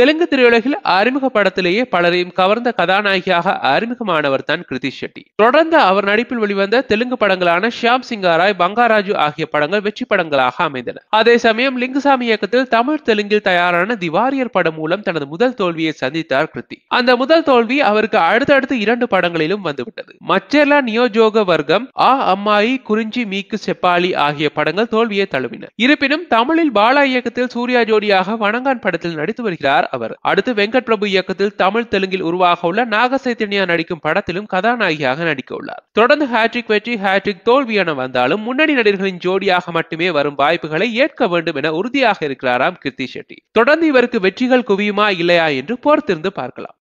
தெலுங்கு திரையுலகில் அறிமுக படத்திலேயே பலரையும் கவர்ந்த கதாநாயகியாக அறிமுகமானவர் தான் கிருதி ஷெட்டி தொடர்ந்து அவர் நடிப்பில் வெளிவந்த தெலுங்கு படங்களான ஷியாம் சிங்காராய் பங்காராஜு ஆகிய படங்கள் வெற்றி படங்களாக அமைந்தன அதே சமயம் லிங்குசாமி இயக்கத்தில் தமிழ் தெலுங்கில் தயாரான திவாரியர் படம் மூலம் தனது முதல் தோல்வியை சந்தித்தார் கிருதி அந்த முதல் தோல்வி அவருக்கு அடுத்தடுத்து இரண்டு படங்களிலும் வந்துவிட்டது மச்சேலா நியோஜோக வர்க்கம் ஆ அம்மாயி குறிஞ்சி மீக்கு செப்பாளி ஆகிய படங்கள் தோல்வியை தழுவின இருப்பினும் தமிழில் பாலா இயக்கத்தில் சூர்யா ஜோடியாக வணங்கான் படத்தில் நடித்து வருகிறார் அவர் அடுத்து வெங்கட் பிரபு இயக்கத்தில் தமிழ் தெலுங்கில் உருவாக உள்ள நாகசைத்தன்யா நடிக்கும் படத்திலும் கதாநாயகியாக நடிக்க உள்ளார் தொடர்ந்து ஹாட்ரிக் வெற்றி ஹாட்ரிக் தோல்வி என வந்தாலும் முன்னணி நடிகர்களின் ஜோடியாக மட்டுமே வரும் வாய்ப்புகளை ஏற்க வேண்டும் என உறுதியாக இருக்கிறாராம் கிருத்தி ஷெட்டி தொடர்ந்து இவருக்கு வெற்றிகள் குவியுமா இல்லையா என்று பொறுத்திருந்து பார்க்கலாம்